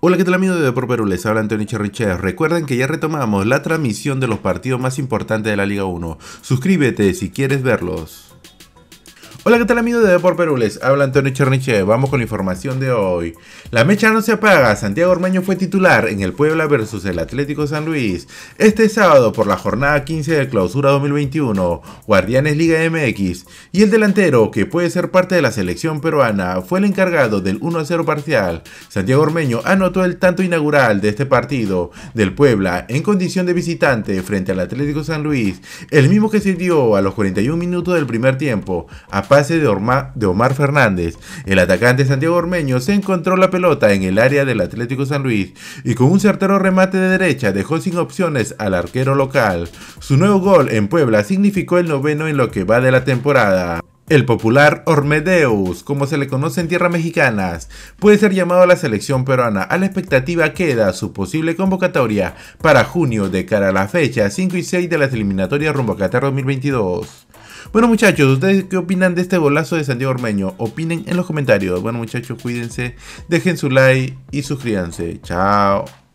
Hola, ¿qué tal amigos de Deporte Les habla Antonio Cherriche. Recuerden que ya retomamos la transmisión de los partidos más importantes de la Liga 1. Suscríbete si quieres verlos. Hola, ¿qué tal amigos de Perú les Habla Antonio Cherniche, vamos con la información de hoy. La mecha no se apaga, Santiago Ormeño fue titular en el Puebla versus el Atlético San Luis. Este sábado por la jornada 15 de clausura 2021, Guardianes Liga MX. Y el delantero, que puede ser parte de la selección peruana, fue el encargado del 1-0 parcial. Santiago Ormeño anotó el tanto inaugural de este partido del Puebla en condición de visitante frente al Atlético San Luis, el mismo que se dio a los 41 minutos del primer tiempo de, Omar Fernández. El atacante Santiago Ormeño se encontró la pelota en el área del Atlético San Luis y con un certero remate de derecha dejó sin opciones al arquero local. Su nuevo gol en Puebla significó el noveno en lo que va de la temporada. El popular Ormedeus, como se le conoce en tierras mexicanas, puede ser llamado a la selección peruana. A la expectativa queda su posible convocatoria para junio de cara a la fecha 5 y 6 de las eliminatorias rumbo a Qatar 2022. Bueno muchachos, ¿ustedes qué opinan de este golazo de Santiago Ormeño? Opinen en los comentarios. Bueno muchachos, cuídense, dejen su like y suscríbanse. Chao.